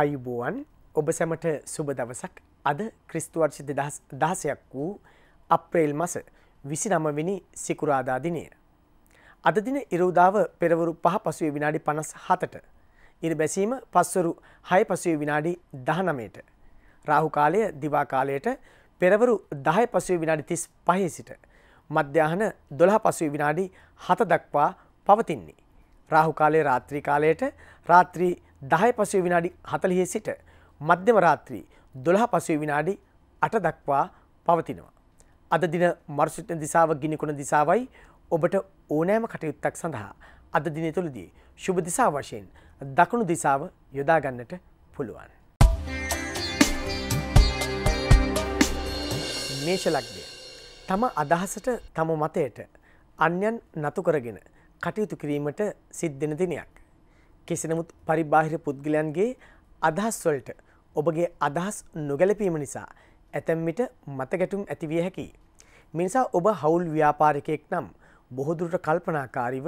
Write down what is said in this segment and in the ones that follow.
ආයුබෝවන් ඔබ සැමට සුබ දවසක් අද ක්‍රිස්තුවර්ශිත දහසයක් වූ අප්‍රේල් මස විසි නමවෙනි සිකුරාදාදිනය. අදදින ඉරෝදාව පෙරවරු පහ පසුවේ විනාඩි පනස් හතට. ඉර බැසීම පස්වරු හය පසුවේ විනාඩි දහනමයට. රාහු කාලය දිවාකාලයට පෙරවරු දහය පසුවේ විනාඩි තිස් පහේ සිට. මධ්‍යාහන දොළහ පසුවේ විනාඩි හත දක්වා පවතින්නේ. රාහු කාලය රාත්‍රී කාලයට රාත්‍රී දහය පසුව විනාඩි හතලිහේ සිට මධ්‍යම රාත්‍රී දොළහ පසුව විනාඩි අට දක්වා පවතිනවා. අද දින මර්සුට්න දිසාව ගිනිකුණ දිසාවයි ඔබට ඕනෑම කටයුත්තක් සඳහා අද දින තුළදී ශුභ දිසා වශයෙන් දකුණු දිසාව යොදාගන්නට පුළුවන්. මේෂලක්දය. තම අදහසට තම මතයට අන්‍යන් නතුකරගෙන කටයුතු කිරීමට සිද්ධෙන දිනයක්. කෙසේ නමුත් පරිබාහිර පුද්ගලයන්ගේ අදහස් වලට ඔබගේ අදහස් නොගැලපීම නිසා ඇතැම් විට මතගැටුම් ඇතිවිය හැකි. මිනිසා ඔබ හවුල් ව්‍යාපාරිකයෙක් නම් බොහොදුරට කල්පනාකාරිව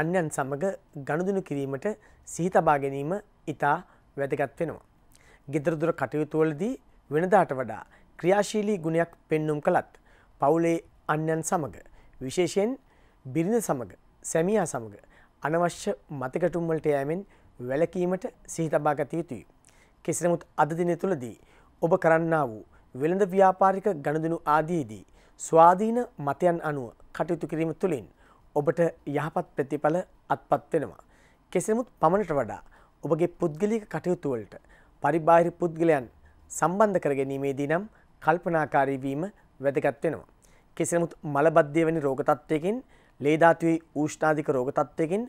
අන්‍යන් සමඟ ගණුදුනු කිරීමට සිහිතබා ගැනීම ඉතා වැදගත් වෙනවා. ගෙදරදුර කටයුතුවලදී වෙනදාට වඩා ක්‍රියාශීලී ගුණයක් පෙන්නුම් කළත් පවුලේ අන්‍යන් සමඟ විශේෂයෙන් බිරිඳ සමඟ සැමියා සමඟ අනවශ්‍ය මතකටුම් වලට යෑමෙන් වැළකීමට සිහි තබා ගත යුතුයි. කෙසේ නමුත් අද දින තුලදී ඔබ කරන්නා වූ වෙළඳ ව්‍යාපාරික ගනුදෙනු ආදීදී ස්වාධීන මතයන් අනුව කටයුතු කිරීම තුළින් ඔබට යහපත් ප්‍රතිඵල අත්පත් වෙනවා. කෙසේ නමුත් පමණට වඩා ඔබගේ පුද්ගලික කටයුතු වලට පරිබාහිර පුද්ගලයන් සම්බන්ධ කර ගැනීමේදී නම් කල්පනාකාරී වීම වැදගත් වෙනවා. කෙසේ නමුත් මලබද්ධිය වැනි රෝග තත්ත්වයකින් ලේධාතුවේ ූෂ්ඨාධික රෝගතත්වයකින්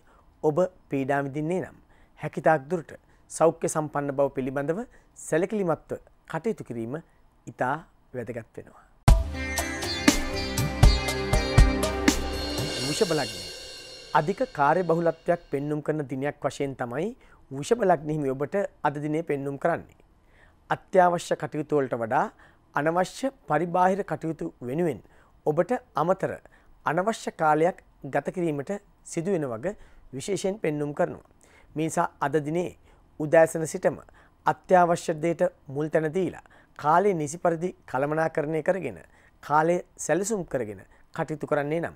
ඔබ පීඩාමිදින්නේ නම් හැකිතාක් දුරට සෞඛ්‍ය සම්පන්න බව පිළිබඳව සැලකිලිමත්ව කටයුතු කිරීම ඉතා වැදගත් වෙනවා. විෂබලග්නය අධික කාර්ය බහුලත්වයක් පෙන්නුම් කරන දිනයක් වශයෙන් තමයි විෂබලග්නහිමි ඔබට අද දිනය පෙන්නුම් කරන්නේ. අත්‍යවශ්‍ය කටයුතුවලට වඩා අනවශ්‍ය පරිබාහිර කටයුතු වෙනුවෙන් ඔබට අමතර අනවශ්‍ය කාලයක් ගත කිරීමට සිදුවෙන වග විශේෂයෙන් පෙන්නුම් කරනවා. මිනිසා අද දිනේ උදෑසන සිටම අත්‍යවශ්‍ය දේට මුල් තැන දීලා කාලේ නිසි පරිදි කළමනාකරණය කරගෙන කාලය සැලසුම් කරගෙන කටයුතු කරන්නේ නම්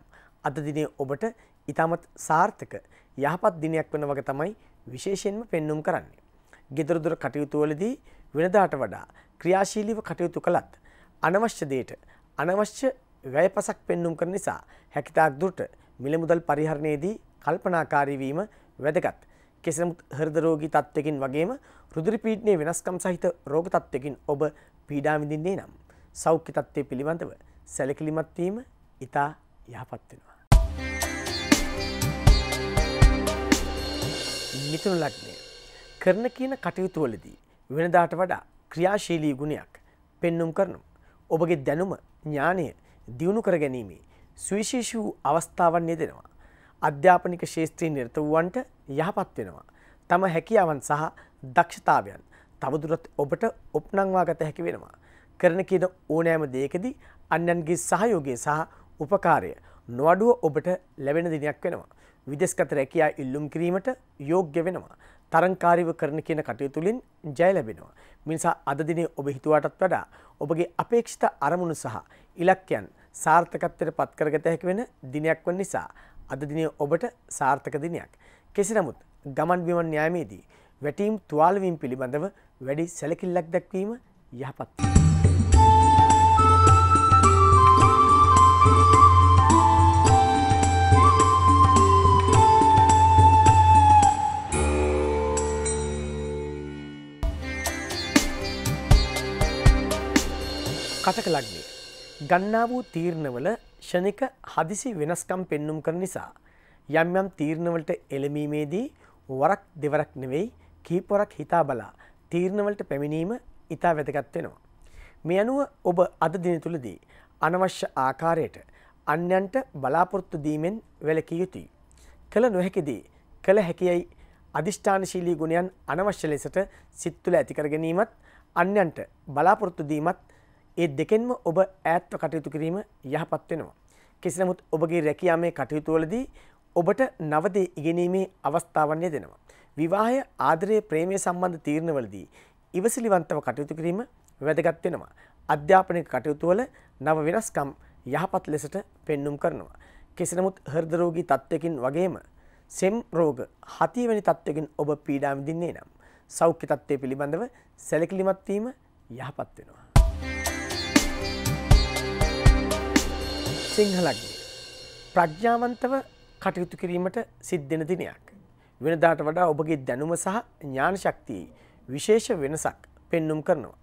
අද දිනේ ඔබට ඉතාමත් සාර්ථක යහපත් දිනයක් වන වග තමයි විශේෂයෙන්ම පෙන්නුම් කරන්නේ. ගෙදරදුර කටයුතුවලදී වෙනදාට වඩා ක්‍රියාශීලීව කටයුතු කළත් අනවශ්‍ය දේට අනවශ්‍ය වැයපසක් පෙන්නුම් කරන නිසා හැකිතාක් දුරට මිල මුදල් පරිහරණයේදී කල්පනාකාරී වීම වැදගත්. කෙසේ නමුත් හෘද රෝගී තත්ත්වකින් වගේම රුධිර පීඩනයේ වෙනස්කම් සහිත රෝග තත්ත්වකින් ඔබ පීඩා විඳින්නේ නම් සෞඛ්‍ය තත්ත්වය පිළිබඳව සැලකිලිමත් වීම ඉතා යහපත් වෙනවා. මිතුන ලග්නය කරන කියන කටයුතුවලදී වෙනදාට වඩා ක්‍රියාශීලී ගුණයක් පෙන්නුම් කරනු. ඔබගේ දැනුම ඥානය දියුණු කර ගැනීමේ සුවිශේෂ වූ අවස්ථාවන් යෙදෙනවා. අධ්‍යාපනික ශේස්ත්‍රී නිරත වූවන්ට යහපත් වෙනවා. තම හැකියාවන් සහ දක්ෂතාවයන් තවදුරත් ඔබට ඔප්නංවා ගත හැකි වෙනවා. කරන කියන ඕනෑම දේකදී අන්‍යන්ගේ සහයෝගේ සහ උපකාරය නොවඩුව ඔබට ලැබෙන දිනයක් වෙනවා. විදෙස්ගත රැකයා ඉල්ලුම් කිරීමට යෝග්‍ය වෙනවා. තරංකාරීව කරන කියන කටයුතුලින් ජය ලැබෙනවා. මිනිසා අදදිනේ ඔබ හිතුවාටත් වඩා ඔබගේ අපේක්ෂිත අරමුණු සහ ඉලක්කයන් සාර්ථකත්වයට පත්කරගත හැකි වෙන දිනයක් වන් නිසා අද දිනේ ඔබට සාර්ථක දිනයක්. කෙසේ නමුත් ගමන් බිමන් න්‍යායමේදී වැටීම් තුවාලවීම් පිළිබඳව වැඩි සැලකිල්ලක් දැක්වීම යහපත්. කටක ලග්නේ ගන්නා වූ තීරණවල ෂණික හදිසි වෙනස්කම් පෙන්නුම් කර නිසා. යම් යම් තීරණවලට එළමීමේදී වරක් දෙවරක් නෙවෙයි කීපොරක් හිතා බලා තීරණවලට පැමිණීම ඉතා වැදගත්වෙනවා. මේ අනුව ඔබ අද දින තුළදී අනවශ්‍ය ආකාරයට අන්‍යන්ට බලාපොරොත්තු දීමෙන් වැලකිය යුතුයි. කළ නොහැකිදී කළ හැකියයි අධිෂ්ඨානශීලී ගුණයන් අනවශ්‍ය ලෙසට සිත්තුල ඇතිකර ගැනීමත් අන්‍යන්ට බලාපොරොත්තු දීමත් ඒ දෙකෙන්ම ඔබ ඈත්ව කටයුතු කිරීම යහපත් වෙනවා. කෙසේ නමුත් ඔබගේ රැකියාමේ කටයුතු වලදී ඔබට නවදේ ඉගෙනීමේ අවස්ථාවන් දෙනවා. විවාහය ආදරය ප්‍රේමය සම්බන්ධ තීරණවලදී ඉවසිලිවන්තව කටයුතු කිරීම වැදගත් වෙනවා. අධ්‍යාපනික කටයුතු වල නව වෙනස්කම් යහපත් ලෙසට පෙන්눔 කරනවා. කෙසේ නමුත් හෘද රෝගී තත්ත්වයකින් වගේම සෙම් රෝග හතිය වැනි තත්ත්වයකින් ඔබ පීඩා විඳින්නේ නම් සෞඛ්‍ය තත්ත්වය පිළිබඳව සැලකිලිමත් වීම යහපත් වෙනවා. සිංහලක්ද. ප්‍රඥ්ඥාවන්තව කටයුතු කිරීමට සිද්ධෙන දිනයක්. වෙනදාට වඩා ඔබගේ දැනුම සහ ඥාන ශක්තියේ විශේෂ වෙනසක් පෙන්නුම් කරනවා.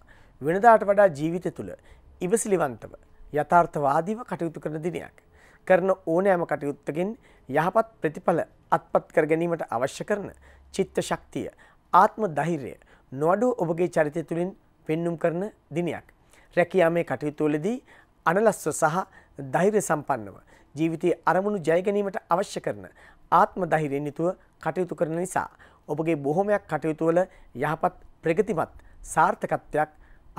වෙනදාට වඩා ජීවිත තුළ ඉවසිලිවන්තව යථාර්ථවාදීව කටයුතු කරන දිනයක්. කරන ඕනෑම කටයුත්තකින් යහපත් ප්‍රතිඵල අත්පත් කර ගැනීමට අවශ්‍ය කරන චිත්ත ශක්තිය ආත්ම දහිරය නොවඩුව ඔබගේ චරිතය තුළින් පෙන්නුම් කරන දිනයක්. රැකයාමේ කටයුතුවලදී අනලස්ව සහ ධෛර්ය සම්පන්නව ජීවිතයේ අරමුණු ජය ගැනීමට අවශ්‍ය කරන ආත්ම ධෛර්යයෙන් යුතුව කටයුතු කරන නිසා ඔබගේ බොහොමයක් කටයුතු වල යහපත් ප්‍රගතිමත් සාර්ථකත්වයක්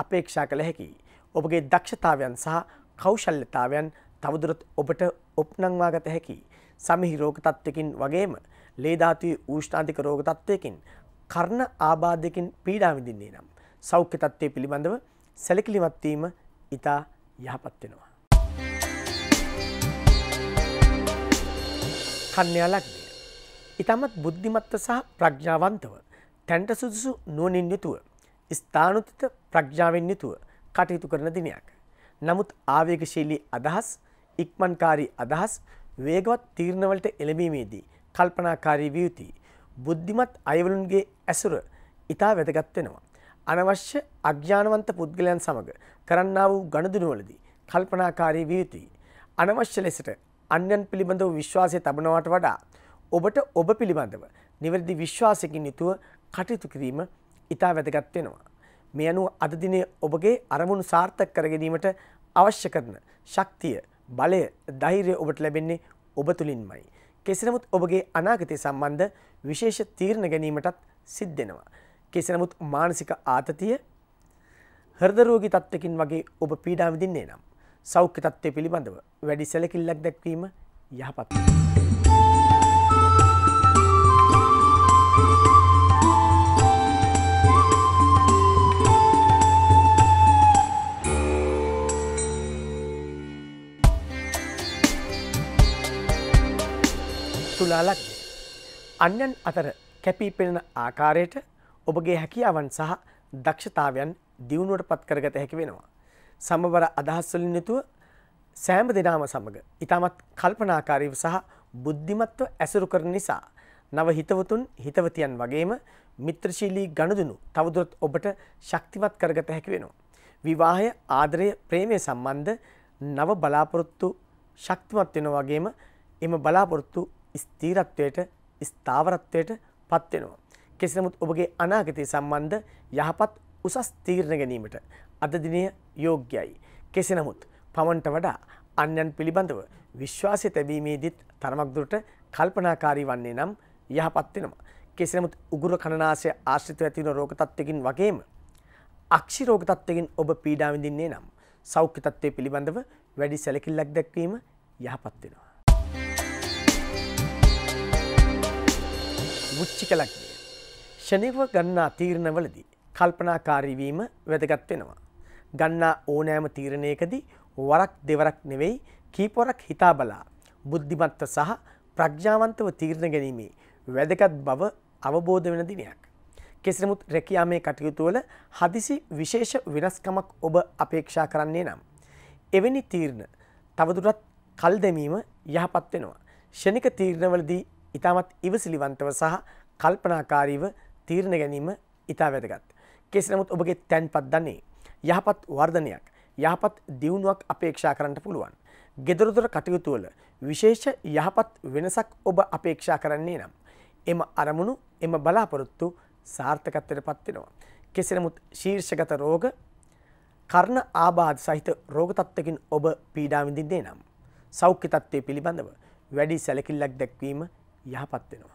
අපේක්ෂා කළ හැකියි. ඔබගේ දක්ෂතාවයන් සහ කෞශල්‍යතාවයන් තවදුරත් ඔබට ඔප්නංවා ගත හැකි. සමිහි රෝග තත්ත්වකින් වගේම ලේධාතුවේ ඌෂ්ඨාන්තික රෝග තත්ත්වයකින් කර්ණ ආබාධයකින් පීඩා විඳින්නේ නම් සෞඛ්‍ය තත්ත්වය පිළිබඳව සැලකිලිමත් වීම ඊට යහපත් වෙනවා. කන්‍යලග්නය. ඉතාමත් බුද්ධිමත්ත සහ ප්‍රඥාවන්තව තැන්ට සුදුසු නුවනින් යුතුව ස්ථානුතිත ප්‍රඥාවෙන් යුතුව කටයුතු කරන දිනයක්. නමුත් ආවේගශීලී අදහස් ඉක්මන්කාරී අදහස් වේගවත් තීරණවලට එළඹීමේදී කල්පනාකාරී වියයුතුයි. බුද්ධිමත් අයවලුන්ගේ ඇසුර ඉතා වැදගත්වෙනවා. අනවශ්‍ය අභ්‍යානවන්ත පුද්ගලයන් සමඟ කරන්නා වූ ගණදුනුවලදී කල්පනාකාරී වියයුතුයි. අනවශ්‍ය ලෙසට අන්‍යන් පිළිබඳව විශ්වාසය තබනවට වඩා ඔබට ඔබ පිළිබඳව නිවැරදි විශ්වාසකින් යුතුව කටයුතු කිරීම ඉතා වැදගත් වෙනවා. මේ අනුව අද දිනේ ඔබගේ අරමුණු සාර්ථක කර ගැනීමට අවශ්‍ය කරන ශක්තිය, බලය, ධෛර්යය ඔබට ලැබෙන්නේ ඔබ තුලින්මයි. කෙසේ නමුත් ඔබගේ අනාගතය සම්බන්ධ විශේෂ තීරණ ගැනීමටත් සිද්ධ වෙනවා. කෙසේ නමුත් මානසික ආතතිය හෘද රෝගී තත්ත්වකින් වගේ ඔබ පීඩා විඳින්නේ නම් සෞඛ්‍ය තත්ත්වය පිළිබඳව වැඩි සැලකිල්ලක් දැක්වීම යහපත්. තුලාලක්ද අන්‍යන් අතර කැපී පෙනෙන ආකාරයට ඔබගේ හැකියාවන් සහ දක්ෂතාවයන් දියුණුවට පත්කරගත හැකි වෙනවා. සමබර අදහස් වලින් යුතුව සෑම දිනම සමග ඊටමත් කල්පනාකාරීව සහ බුද්ධිමත්ව ඇසුරු කරන නිසා නව හිතවතුන් හිතවතියන් වගේම මිත්‍රශීලී ගනුදෙනු තවදුරටත් ඔබට ශක්තිමත් කරගත හැකි වෙනවා. විවාහය, ආදරය, ප්‍රේමය සම්බන්ධ නව බලාපොරොත්තු ශක්තිමත් වෙනවා වගේම එම බලාපොරොත්තු ස්ථීරත්වයට, ස්ථාවරත්වයට පත් වෙනවා. කෙසේ නමුත් ඔබගේ අනාගතය සම්බන්ධ යහපත් උසස් තීරණ ගැනීමට අද දිනය යෝග්‍යයි. කෙසි නමුත් පමණට වඩා අන්‍යන් පිළිබඳව විශ්වාසය තැබීමේදත් තරමක්දුරට කල්පනාකාරී වන්නේ නම් යහපත්වෙනවා. කෙසිනමුත් උගුර කණනාසය ආශ්‍රිත ඇතිවන රෝගතත්වකින් වගේම. අක්ෂි රෝගතත්වකින් ඔබ පීඩාවිඳින්නේ නම් සෞඛ්‍ය තත්ත්වය පිළිබඳව වැඩි සැලකිල්ලක් දැක්වීම යහපත්වෙනවා. උච්චික ලක්නය. ෂනිව ගන්නා තීරණවලදී කල්පනාකාරීවීම වැදගත්වෙනවා. ගන්නා ඕනෑම තීරණයකදී වරක් දෙවරක් නෙවෙයි කීපොරක් හිතා බලා බුද්ධිමත්ව සහ ප්‍රඥාවන්තව තීරණ ගැනීමේ වැදගත් බව අවබෝධ වෙන දිනයක්. කෙසිරමුත් රැකයාමේ කටයුතුවල හදිසි විශේෂ වෙනස්කමක් ඔබ අපේක්ෂා කරන්නේ නම්. එවැනි තීරණ තවදුරත් කල් දැමීම යහපත් වෙනවා. ෂණික තීරණවලදී ඉතාමත් ඉවසිලිවන්තව සහ කල්පනාකාරීව තීරණ ගැනීම ඉතා වැදගත්. කෙසිනමුත් ඔබගේ තැන්පත් දන්නේ. යහපත් වර්ධනයක් යහපත් දියුණුවක් අපේක්ෂා කරන්න පුළුවන්. ගෙදරදොර කටයුතුවල විශේෂ යහපත් වෙනසක් ඔබ අපේක්ෂා කරන්නේ නම්. එම අරමුණු එම බලාපොරොත්තු සාර්ථකත්වයට පත්වෙනවා. කෙසෙනමුත් ශීර්ෂගත රෝග කරණ ආබාධ සහිත රෝගතත්වකින් ඔබ පීඩාවිඳින්දේ නම්. සෞඛ්‍ය තත්ත්වය පිළිබඳව වැඩි සැලකිල්ලක් දැක්වීම යහපත්වෙනවා.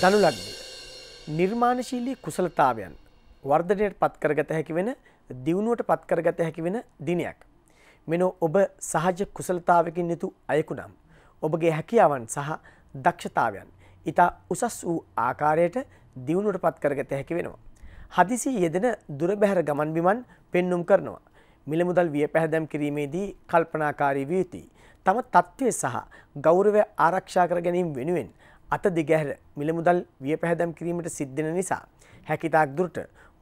දනුලක්දේ. නිර්මාණශීලී කුසලතාවයන් වර්ධනයට පත්කරගත හැකි වෙන දියුණුවට පත්කරගත හැකි වෙන දිනයක්. මෙනෝ ඔබ සහජ කුසලතාවකින් යුතු අයෙකු නම්. ඔබගේ හැකියාවන් සහ දක්ෂතාවයන්. ඉතා උසස් වූ ආකාරයට දියුණුවට පත්කරගත හැකි වෙනවා. හදිසි යෙදෙන දුරබැහැර ගමන් බිමන් පෙන්නුම් කරනවා. මිලමුදල් විය පැහැදැම් කිරීමේදී කල්පනාකාරී වියයුතුයි. තම තත්ත්වය සහ ගෞරවය ආරක්ෂා කර ගැනීම වෙනුවෙන් අත දිගහැර මිල මුදල් වියපැහැදම් කිරීමට සිද්ධෙන නිසා හැකිතාක් දුරට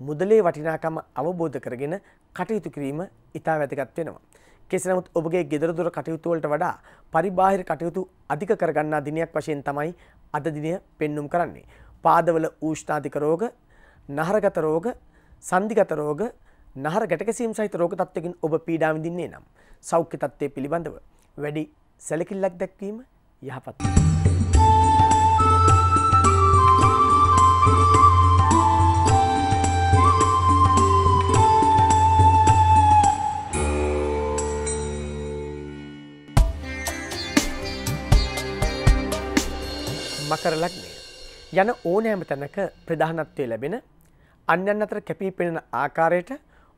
මුදලේ වටිනාකම අවබෝධ කරගෙන කටයුතු කිරීම ඉතා වැදගත් වෙනවා. කෙසේ නමුත් ඔබගේ ගෙදර දොර කටයුතු වලට වඩා පරිබාහිර කටයුතු අධික කරගන්නා දිනයක් වශයෙන් තමයි අද දිනය පෙන්눔 කරන්නේ. පාදවල ඌෂ්ණාධික රෝග, නහරගත රෝග, සන්ධිගත රෝග, නහර ගැටකැසීම් සහිත රෝග තත්ත්වකින් ඔබ පීඩා විඳින්නේ නම් සෞඛ්‍ය තත්ත්වය පිළිබඳව වැඩි සැලකිල්ලක් දැක්වීම යහපත්. මකර ලග්නය යන ඕනෑම තැනක ප්‍රධානත්වය ලැබෙන අන්‍යන් අතර කැපී පෙනෙන ආකාරයට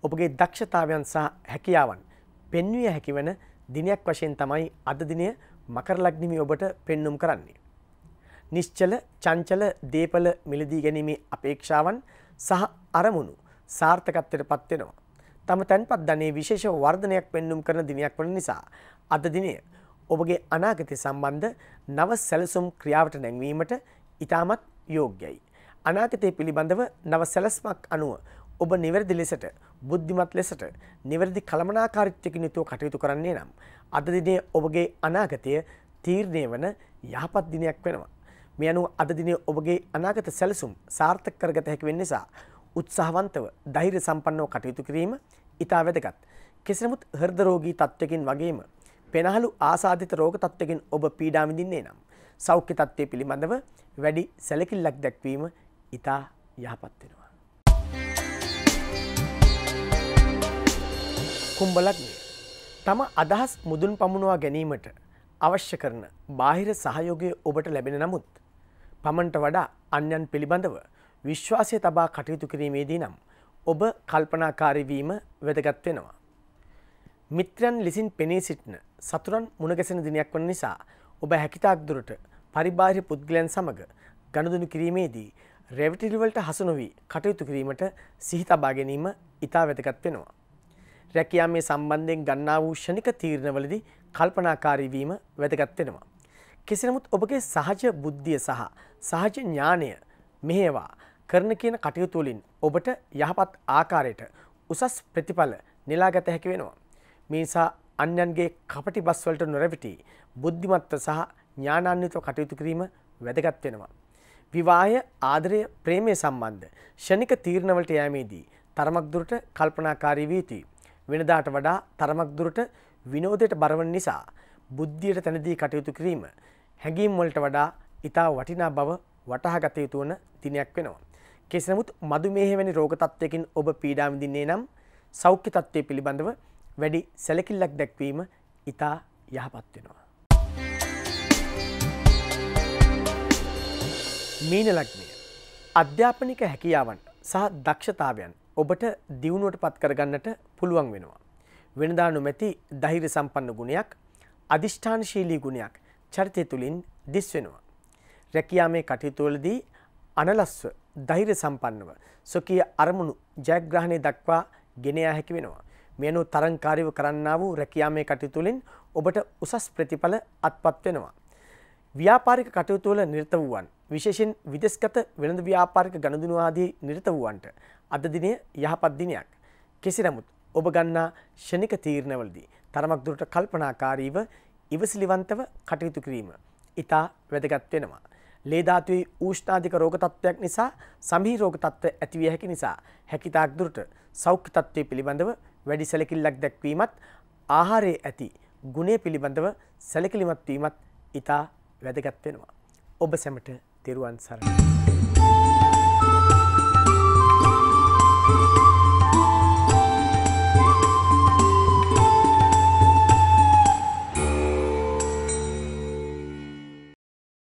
ඔබගේ දක්ෂතාවයන් සහ හැකියාවන් පෙන්විය හැකිවන දිනයක් වශයෙන් තමයි අද දිනය මකර ලග්නිමි ඔබට පෙන්නුම් කරන්නේ. නිශ්චල චංචල දේපල මිලදී ගැනීමේ අපේක්ෂාවන් සහ අරමුණු සාර්ථකත්වයට පත්වෙනවා. තම තැන්පත් ධනයේ විශේෂ වර්ධනයක් පෙන්නුම් කරන දිනයක් වන නිසා අද දිනය ඔබගේ අනාගතය සම්බන්ධ නව සැලසුම් ක්‍රියාවට නැංවීමට ඉතාමත් යෝග්‍යයි. අනාගතය පිළිබඳව නව සැලස්මක් අනුව ඔබ නිවැරදි ලෙසට බුද්ධිමත් ලෙසට නිවැරදි කළමනාකාරිත්්‍යක නිතුව කටයුතු කරන්නේ නම්. අදදිනේ ඔබගේ අනාගතය තීරණය වන යහපත් දිනයක් වෙනවා. මේ අනුව අදදිනය ඔබගේ අනාගත සැලසුම් සාර්ථක කරගත හැකිවෙන් නිසා. උත්සාහවන්තව ධෛර්ය සම්පන්නව කටයුතු කිරීම ඉතා වැදගත්. කෙසනමුත් හර්දරෝගී තත්ත්වකින් වගේම පෙනහළු ආසාධිත රෝග තත්ත්වකින් ඔබ පීඩා විඳින්නේ නම් සෞඛ්‍ය තත්ත්වය පිළිබඳව වැඩි සැලකිල්ලක් දැක්වීම ඉතා යහපත් වෙනවා. කුම්බලග්නය තම අදහස් මුදුන් පමුණවා ගැනීමට අවශ්‍ය කරන බාහිර සහයෝගය ඔබට ලැබෙන නමුත් පමණට වඩා අන්‍යන් පිළිබඳව විශ්වාසය තබා කටයුතු කිරීමේදී නම් ඔබ කල්පනාකාරීවීම වැදගත් වෙනවා. මිත්‍රයන් ලෙසින් පෙනී සිටින සතුරන් මුණගැසෙන දිනයක් වන නිසා ඔබ හැකිතාක් දුරට පරිබාහිර පුද්ගලයන් සමග ගණදුනු කිරීමේදී රැවිටිල්වලට හසු නොවී කටයුතු කිරීමට සිහි තබා ගැනීම ඉතා වැදගත් වෙනවා. රැකයා මේ සම්බන්ධයෙන් ගන්නා වූ ෂණික තීරණවලදී කල්පනාකාරී වීම වැදගත් වෙනවා. කෙසේ නමුත් ඔබගේ සහජ බුද්ධිය සහ සහජ ඥානය මෙහෙවා කරන කියන කටයුතු වලින් ඔබට යහපත් ආකාරයට උසස් ප්‍රතිඵල නෙලා ගත හැකි වෙනවා. මේසා අන්‍යන්ගේ කපටි බස් වලට නොරැවටි බුද්ධිමත්ව සහ ඥානාන්විතව කටයුතු කිරීම වැදගත් වෙනවා. විවාහය ආදරය ප්‍රේමය සම්බන්ධ ෂණික තීරණවලට යෑමේදී තරමක් දුරට කල්පනාකාරී වී සිටී. වෙනදාට වඩා තරමක් දුරට විනෝදයට බරවන නිසා බුද්ධියට තැනදී කටයුතු කිරීම හැඟීම් වලට වඩා ඊටා වටිනා බව වටහා ගත යුතු වන දිනයක් වෙනවා. කෙසේ නමුත් මදුමේහ වැනි රෝග තත්ත්වයකින් ඔබ පීඩා විඳින්නේ නම් සෞඛ්‍ය තත්ත්වය පිළිබඳව වැඩි සැලකිල්ලක් දැක්වීම ඉතා යහපත් වෙනවා. මීන ලග්නය අධ්‍යාපනික හැකියාවන් සහ දක්ෂතාවයන් ඔබට දියුණුවට පත්කරගන්නට පුළුවන් වෙනවා. වෙනදා නොමැති දහිර සම්පන්න ගුණයක් අධිෂ්ඨානශීලී ගුණයක් චරිතය තුළින් දිස් වෙනවා. රැකයාමේ කටයුතුවලදී අනලස්ව දෛර සම්පන්නව ස්වකීය අරමුණු ජයග්‍රහණය දක්වා ගෙන යා හැකි වෙනවා. මෙයනු තරංකාරීව කරන්නා වූ රැකියාමේ කටයුතුලින් ඔබට උසස් ප්‍රතිඵල අත්පත් වෙනවා. ව්‍යාපාරික කටයුතු වල නිරත වූවන් විශේෂයෙන් විදේශගත වෙළඳ ව්‍යාපාරික ගනුදෙනු ආදී නිරත වූවන්ට අද දිනය යහපත් දිනයක්. කෙසේ නමුත් ඔබ ගන්නා ෂණික තීරණවලදී තරමක් දුරට කල්පනාකාරීව ඉවසිලිවන්තව කටයුතු කිරීම ඊටා වැදගත් වෙනවා. ලේ ධාතුවේ ඌෂ්ණාධික රෝග තත්ත්වයක් නිසා සමීහ රෝග තත්ත්ව ඇතිවිය හැකි නිසා හැකිතාක් දුරට සෞඛ්‍ය තත්ත්වය පිළිබඳව වැඩි සැලකිල්ලක් දැක්වීමත් ආහාරයේ ඇති ගුණය පිළිබඳව සැලකිලිමත් වීමත් ඉතා වැදගත් වෙනවා. ඔබ සැමට තෙරුවන් සරණයි.